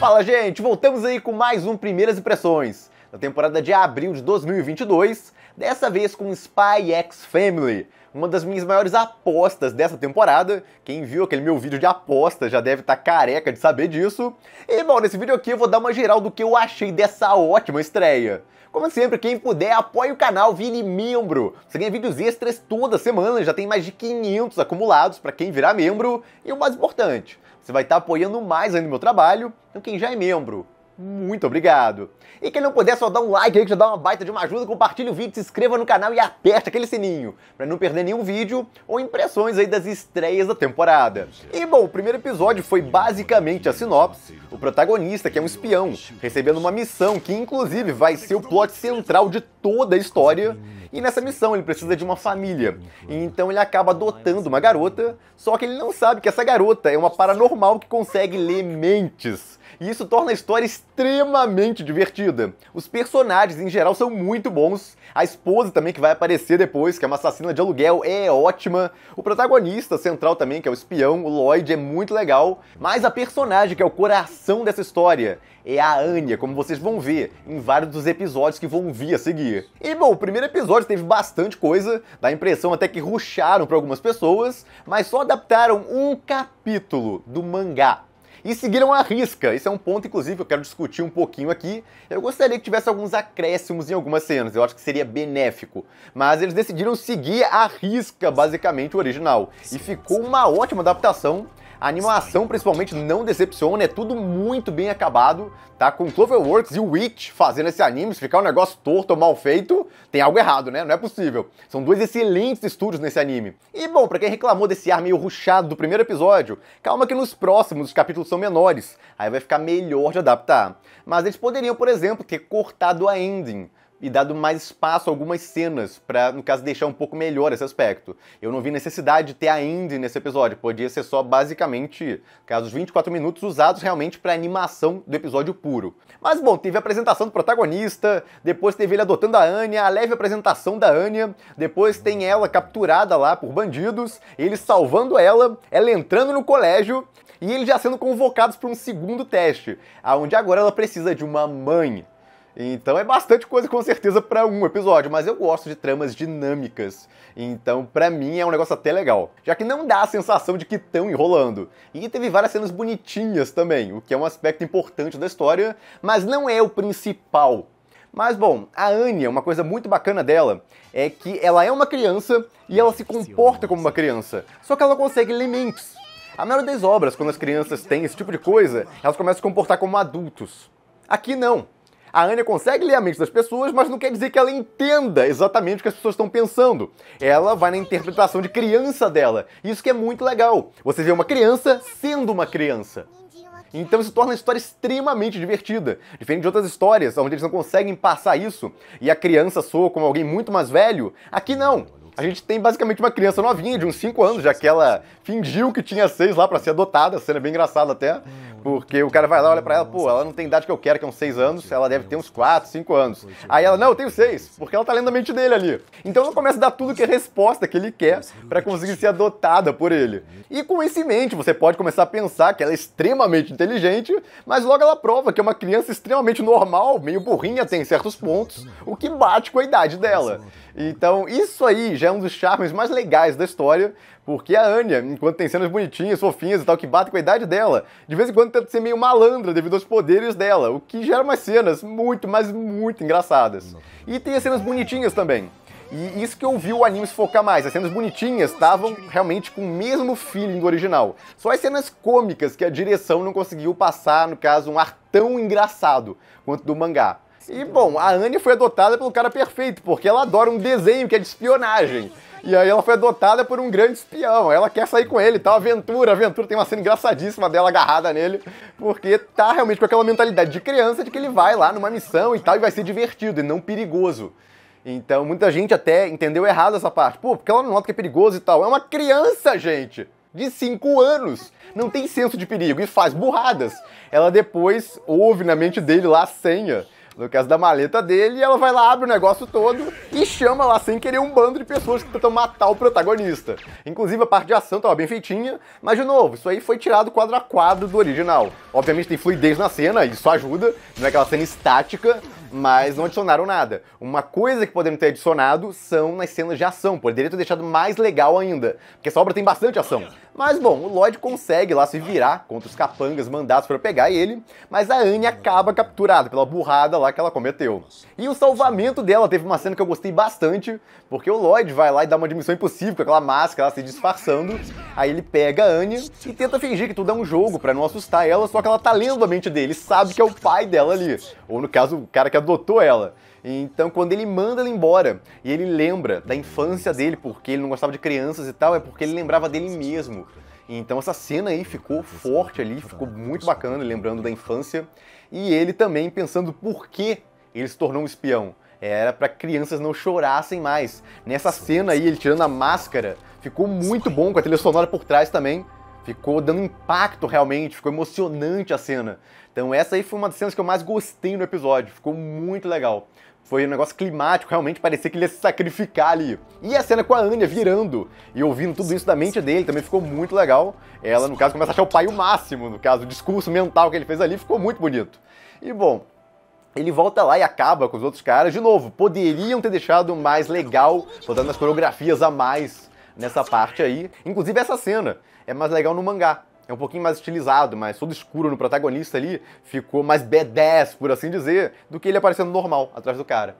Fala, gente! Voltamos aí com mais um Primeiras Impressões, da temporada de abril de 2022, dessa vez com Spy X Family, uma das minhas maiores apostas dessa temporada. Quem viu aquele meu vídeo de aposta já deve estar tá careca de saber disso. E, bom, nesse vídeo aqui eu vou dar uma geral do que eu achei dessa ótima estreia. Como sempre, quem puder, apoie o canal, vire membro. Você ganha vídeos extras toda semana, já tem mais de 500 acumulados para quem virar membro. E o mais importante, você vai estar apoiando mais ainda o meu trabalho. Então quem já é membro muito obrigado. E quem não puder, é só dá um like aí que já dá uma baita de uma ajuda, compartilha o vídeo, se inscreva no canal e aperta aquele sininho para não perder nenhum vídeo ou impressões aí das estreias da temporada. E bom, o primeiro episódio foi basicamente a sinopse, o protagonista, que é um espião, recebendo uma missão que inclusive vai ser o plot central de toda a história, e nessa missão ele precisa de uma família. E então ele acaba adotando uma garota, só que ele não sabe que essa garota é uma paranormal que consegue ler mentes e isso torna a história extremamente divertida. Os personagens em geral são muito bons, a esposa também que vai aparecer depois, que é uma assassina de aluguel, é ótima. O protagonista central também, que é o espião, o Lloyd, é muito legal. Mas a personagem que é o coração dessa história é a Anya, como vocês vão ver em vários dos episódios que vão vir a seguir. E bom, o primeiro episódio teve bastante coisa, dá a impressão até que ruxaram para algumas pessoas, mas só adaptaram um capítulo do mangá e seguiram a risca. Isso é um ponto, inclusive, que eu quero discutir um pouquinho aqui. Eu gostaria que tivesse alguns acréscimos em algumas cenas, eu acho que seria benéfico. Mas eles decidiram seguir a risca, basicamente, o original. E ficou uma ótima adaptação a animação, principalmente, não decepciona, é tudo muito bem acabado, tá? Com Cloverworks e Witch fazendo esse anime, se ficar um negócio torto ou mal feito, tem algo errado, né? Não é possível. São dois excelentes estúdios nesse anime. E, bom, para quem reclamou desse ar meio ruchado do primeiro episódio, calma que nos próximos os capítulos são menores, aí vai ficar melhor de adaptar. Mas eles poderiam, por exemplo, ter cortado a ending e dado mais espaço a algumas cenas para, no caso, deixar um pouco melhor esse aspecto. Eu não vi necessidade de ter a Indy nesse episódio, podia ser só basicamente, no caso, os 24 minutos usados realmente para animação do episódio puro. Mas bom, teve a apresentação do protagonista, depois teve ele adotando a Anya, a leve apresentação da Anya, depois tem ela capturada lá por bandidos, ele salvando ela, ela entrando no colégio e eles já sendo convocados para um segundo teste, aonde agora ela precisa de uma mãe então é bastante coisa com certeza para um episódio, mas eu gosto de tramas dinâmicas. Então, para mim é um negócio até legal, já que não dá a sensação de que estão enrolando. E teve várias cenas bonitinhas também, o que é um aspecto importante da história, mas não é o principal. Mas bom, a Anya, uma coisa muito bacana dela é que ela é uma criança e ela se comporta como uma criança, só que ela consegue limites. A maioria das obras, quando as crianças têm esse tipo de coisa, elas começam a se comportar como adultos. Aqui não. A Anya consegue ler a mente das pessoas, mas não quer dizer que ela entenda exatamente o que as pessoas estão pensando. Ela vai na interpretação de criança dela. Isso que é muito legal. Você vê uma criança sendo uma criança. Então isso torna a história extremamente divertida. Diferente de outras histórias, onde eles não conseguem passar isso e a criança soa como alguém muito mais velho, aqui não. A gente tem basicamente uma criança novinha, de uns 5 anos, já que ela fingiu que tinha 6 lá para ser adotada, a cena é bem engraçada até. Porque o cara vai lá, olha para ela, pô, ela não tem idade que eu quero, que é uns 6 anos, ela deve ter uns 4, 5 anos. Aí ela, não, eu tenho 6, porque ela tá lendo a mente dele ali. Então ela começa a dar tudo que é resposta que ele quer para conseguir ser adotada por ele. E com isso em mente, você pode começar a pensar que ela é extremamente inteligente, mas logo ela prova que é uma criança extremamente normal, meio burrinha até em certos pontos, o que bate com a idade dela. Então, isso aí já é um dos charmes mais legais da história, porque a Anya, enquanto tem cenas bonitinhas, fofinhas e tal, que batem com a idade dela, de vez em quando tenta ser meio malandra devido aos poderes dela, o que gera umas cenas muito, mas muito engraçadas. E tem as cenas bonitinhas também. E isso que eu vi o anime se focar mais. As cenas bonitinhas estavam realmente com o mesmo feeling do original. Só as cenas cômicas que a direção não conseguiu passar, no caso, um ar tão engraçado quanto do mangá. E bom, a Anne foi adotada pelo cara perfeito, porque ela adora um desenho que é de espionagem. E aí ela foi adotada por um grande espião. Ela quer sair com ele, tal, tá aventura, aventura. Tem uma cena engraçadíssima dela agarrada nele, porque tá realmente com aquela mentalidade de criança de que ele vai lá numa missão e tal, e vai ser divertido e não perigoso. Então muita gente até entendeu errado essa parte. Pô, porque ela não nota que é perigoso e tal. É uma criança, gente! De 5 anos, não tem senso de perigo e faz burradas. Ela depois ouve na mente dele lá a senha no caso da maleta dele, ela vai lá, abre o negócio todo e chama lá sem querer um bando de pessoas que tentam matar o protagonista. Inclusive a parte de ação estava bem feitinha, mas de novo, isso aí foi tirado quadro a quadro do original. Obviamente tem fluidez na cena, isso ajuda, não é aquela cena estática, mas não adicionaram nada. Uma coisa que poderiam ter adicionado são nas cenas de ação, poderia ter deixado mais legal ainda, porque essa obra tem bastante ação. Mas bom, o Lloyd consegue lá se virar contra os capangas mandados para pegar ele, mas a Anne acaba capturada pela burrada lá que ela cometeu. E o salvamento dela teve uma cena que eu gostei bastante, porque o Lloyd vai lá e dá uma dimissão impossível com aquela máscara lá se disfarçando, aí ele pega a Anne e tenta fingir que tudo é um jogo para não assustar ela, só que ela tá lendo a mente dele, sabe que é o pai dela ali, ou no caso, o cara que adotou ela. Então, quando ele manda ele embora e ele lembra da infância dele, porque ele não gostava de crianças e tal, é porque ele lembrava dele mesmo. Então, essa cena aí ficou forte ali, ficou muito bacana, lembrando da infância. E ele também pensando por que ele se tornou um espião. Era para crianças não chorassem mais. Nessa cena aí, ele tirando a máscara, ficou muito bom com a trilha sonora por trás também. Ficou dando impacto realmente, ficou emocionante a cena. Então essa aí foi uma das cenas que eu mais gostei no episódio, ficou muito legal. Foi um negócio climático, realmente parecia que ele ia se sacrificar ali. E a cena com a Anya virando e ouvindo tudo isso da mente dele também ficou muito legal. Ela, no caso, começa a achar o pai o máximo, no caso, o discurso mental que ele fez ali ficou muito bonito. E bom, ele volta lá e acaba com os outros caras. De novo, poderiam ter deixado mais legal, botando as coreografias a mais nessa parte aí. Inclusive essa cena é mais legal no mangá é um pouquinho mais estilizado, mas todo escuro no protagonista ali, ficou mais B10, por assim dizer, do que ele aparecendo normal atrás do cara.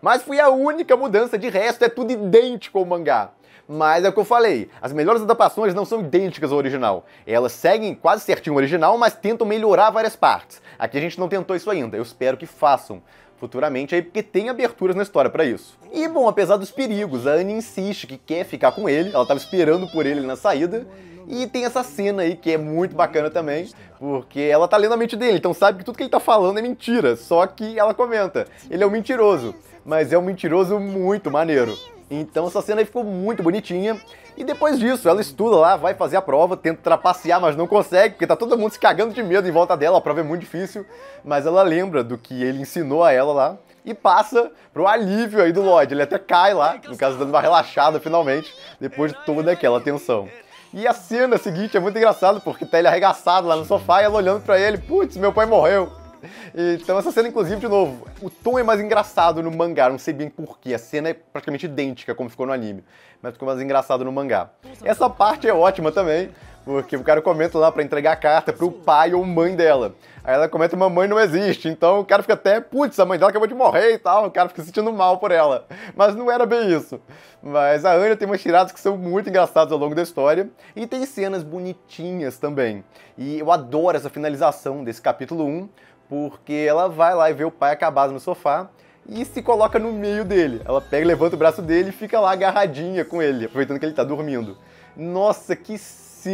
Mas foi a única mudança, de resto é tudo idêntico ao mangá. Mas é o que eu falei, as melhores adaptações não são idênticas ao original. Elas seguem quase certinho o original, mas tentam melhorar várias partes. Aqui a gente não tentou isso ainda, eu espero que façam futuramente aí, porque tem aberturas na história para isso. E bom, apesar dos perigos, a Anne insiste que quer ficar com ele, ela estava esperando por ele na saída, e tem essa cena aí que é muito bacana também, porque ela tá lendo a mente dele, então sabe que tudo que ele tá falando é mentira, só que ela comenta. Ele é um mentiroso, mas é um mentiroso muito maneiro. Então essa cena aí ficou muito bonitinha. E depois disso, ela estuda lá, vai fazer a prova, tenta trapacear, mas não consegue, porque tá todo mundo se cagando de medo em volta dela, a prova é muito difícil. Mas ela lembra do que ele ensinou a ela lá e passa pro alívio aí do Lloyd. Ele até cai lá, no caso, dando uma relaxada finalmente, depois de toda aquela tensão. E a cena seguinte é muito engraçado, porque tá ele arregaçado lá no sofá e ela olhando para ele, putz, meu pai morreu. Então essa cena, inclusive, de novo, o tom é mais engraçado no mangá, não sei bem porquê, a cena é praticamente idêntica como ficou no anime, mas ficou mais engraçado no mangá. Essa parte é ótima também, porque o cara comenta lá para entregar a carta pro pai ou mãe dela. Aí ela comenta: mamãe não existe. Então o cara fica até, putz, a mãe dela acabou de morrer e tal. O cara fica se sentindo mal por ela. Mas não era bem isso. Mas a Anya tem umas tiradas que são muito engraçadas ao longo da história. E tem cenas bonitinhas também. E eu adoro essa finalização desse capítulo 1, porque ela vai lá e vê o pai acabado no sofá e se coloca no meio dele. Ela pega, levanta o braço dele e fica lá agarradinha com ele, aproveitando que ele tá dormindo. Nossa, que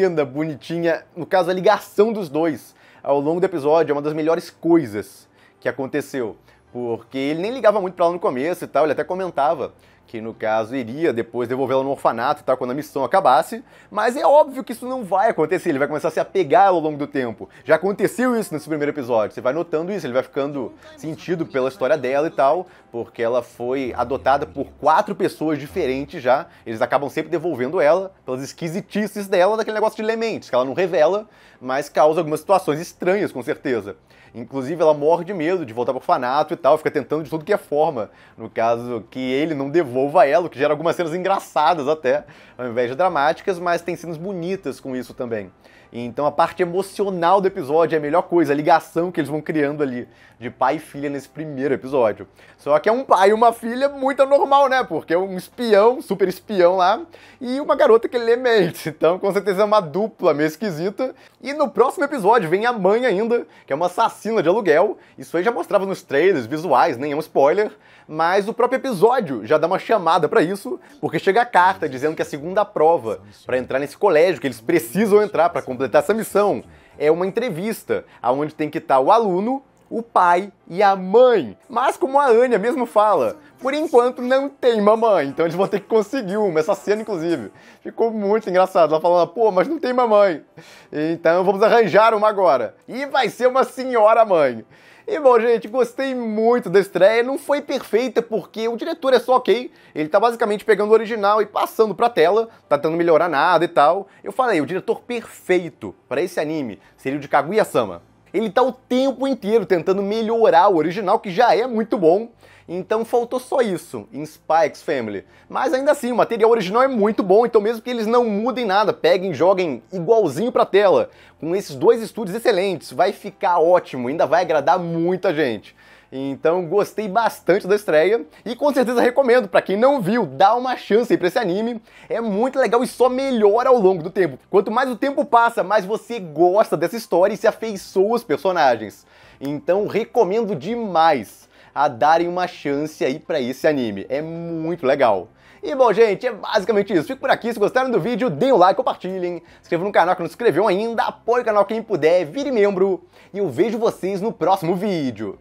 cena bonitinha, no caso a ligação dos dois ao longo do episódio é uma das melhores coisas que aconteceu porque ele nem ligava muito para ela no começo e tal, ele até comentava que no caso iria depois devolvê-la no orfanato e tal, quando a missão acabasse, mas é óbvio que isso não vai acontecer, ele vai começar a se apegar ao longo do tempo. Já aconteceu isso nesse primeiro episódio, você vai notando isso, ele vai ficando sentido pela história dela e tal, porque ela foi adotada por quatro pessoas diferentes já, eles acabam sempre devolvendo ela pelas esquisitices dela, daquele negócio de elementos, que ela não revela, mas causa algumas situações estranhas, com certeza. Inclusive, ela morre de medo de voltar pro orfanato e tal, fica tentando de tudo que é forma. No caso, que ele não devolva ela, o que gera algumas cenas engraçadas até, ao invés de dramáticas, mas tem cenas bonitas com isso também. Então a parte emocional do episódio é a melhor coisa, a ligação que eles vão criando ali de pai e filha nesse primeiro episódio. Só que é um pai e uma filha muito anormal, né? Porque é um espião, super espião lá, e uma garota que lê mente. Então com certeza é uma dupla meio esquisita. E no próximo episódio vem a mãe ainda, que é uma assassina de aluguel. Isso aí já mostrava nos trailers visuais, nem é um spoiler, mas o próprio episódio já dá uma chamada para isso, porque chega a carta dizendo que é a segunda prova para entrar nesse colégio que eles precisam entrar para completar completar essa missão é uma entrevista, aonde tem que estar tá o aluno, o pai e a mãe. Mas como a Anya mesmo fala, por enquanto não tem mamãe, então eles vão ter que conseguir uma, essa cena inclusive. Ficou muito engraçado, ela falando, pô, mas não tem mamãe. Então vamos arranjar uma agora. E vai ser uma senhora mãe. E bom, gente, gostei muito da estreia. Não foi perfeita porque o diretor é só ok. Ele tá basicamente pegando o original e passando pra tela, tá tentando melhorar nada e tal. Eu falei, o diretor perfeito para esse anime seria o de Kaguya-sama. Ele está o tempo inteiro tentando melhorar o original, que já é muito bom. Então faltou só isso em Spikes Family. Mas ainda assim, o material original é muito bom, então mesmo que eles não mudem nada, peguem, joguem igualzinho pra tela, com esses dois estúdios excelentes, vai ficar ótimo, ainda vai agradar muita gente. Então gostei bastante da estreia e com certeza recomendo para quem não viu, dá uma chance aí para esse anime. É muito legal e só melhora ao longo do tempo. Quanto mais o tempo passa, mais você gosta dessa história e se afeiçoa aos personagens. Então recomendo demais a darem uma chance aí para esse anime. É muito legal. E bom, gente, é basicamente isso. Fico por aqui. Se gostaram do vídeo, deem um like, compartilhem. Se inscrevam no canal que não se inscreveu ainda. Apoie o canal quem puder. Vire membro. E eu vejo vocês no próximo vídeo.